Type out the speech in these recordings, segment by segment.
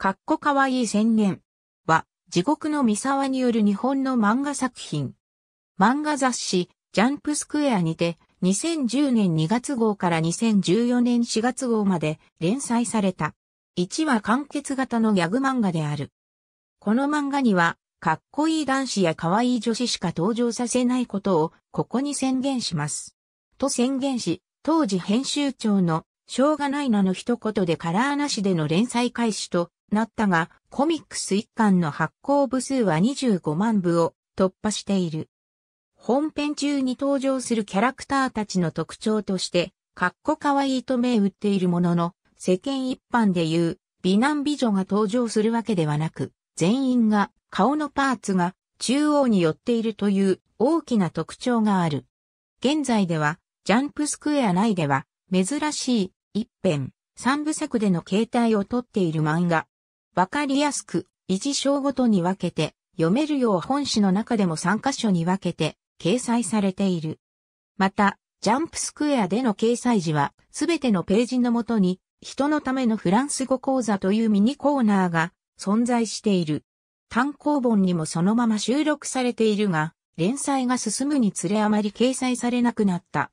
かっこかわいい宣言は、地獄の三沢による日本の漫画作品。漫画雑誌、ジャンプスクエアにて、2010年2月号から2014年4月号まで連載された。1話完結型のギャグ漫画である。この漫画には、かっこいい男子やかわいい女子しか登場させないことを、ここに宣言します。と宣言し、当時編集長の、しょうがないなの一言でカラーなしでの連載開始となったが、コミックス一巻の発行部数は25万部を突破している。本編中に登場するキャラクターたちの特徴として、かっこかわいいと銘打っているものの、世間一般でいう、美男美女が登場するわけではなく、全員が顔のパーツが中央に寄っているという大きな特徴がある。現在では、ジャンプスクエア内では、珍しい一編、三部作での形態をとっている漫画、わかりやすく、一章ごとに分けて、読めるよう本誌の中でも3箇所に分けて、掲載されている。また、ジャンプスクエアでの掲載時は、すべてのページのもとに、人のためのフランス語講座というミニコーナーが存在している。単行本にもそのまま収録されているが、連載が進むにつれあまり掲載されなくなった。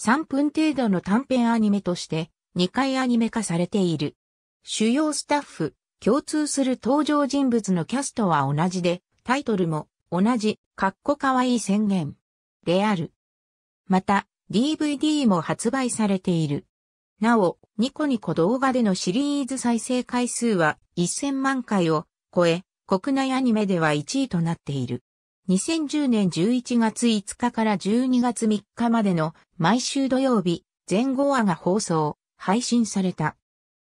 3分程度の短編アニメとして、2回アニメ化されている。主要スタッフ、共通する登場人物のキャストは同じで、タイトルも同じ、かっこかわいい宣言である。また、DVD も発売されている。なお、ニコニコ動画でのシリーズ再生回数は1000万回を超え、国内アニメでは1位となっている。2010年11月5日から12月3日までの毎週土曜日、前後話が放送、配信された。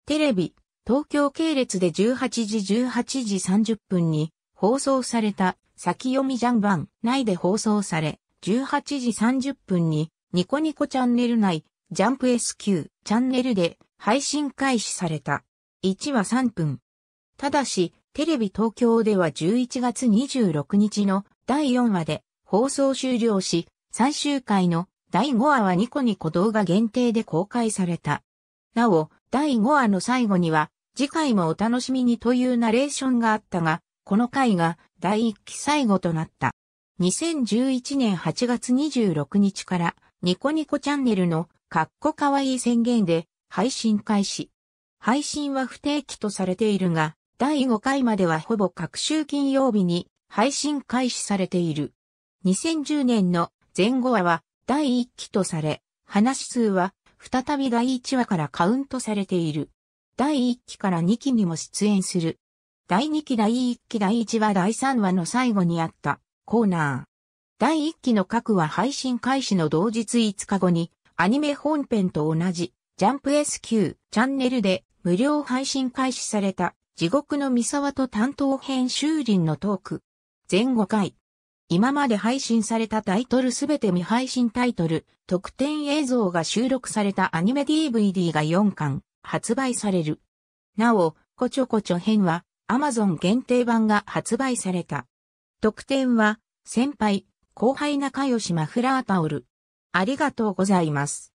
テレビ、東京系列で18時18時30分に放送された先読みジャンバン内で放送され、18時30分にニコニコチャンネル内ジャンプ SQ チャンネルで配信開始された。1話3分。ただし、テレビ東京では11月26日の第4話で放送終了し、最終回の第5話はニコニコ動画限定で公開された。なお、第5話の最後には、次回もお楽しみにというナレーションがあったが、この回が第1期最後となった。2011年8月26日からニコニコチャンネルのかっこかわいい宣言で配信開始。配信は不定期とされているが、第5回まではほぼ各週金曜日に配信開始されている。2010年の前後話は第1期とされ、話数は再び第1話からカウントされている。第1期から2期にも出演する。第2期第1期第1話第3話の最後にあったコーナー。第1期の各話配信開始の同日5日後にアニメ本編と同じジャンプ SQ チャンネルで無料配信開始された地獄の三沢と担当編集林のトーク。前5回。今まで配信されたタイトルすべて未配信タイトル、特典映像が収録されたアニメ DVD が4巻。発売される。なお、こちょこちょ編は Amazon 限定版が発売された。特典は、先輩、後輩仲良しマフラータオル。ありがとうございます。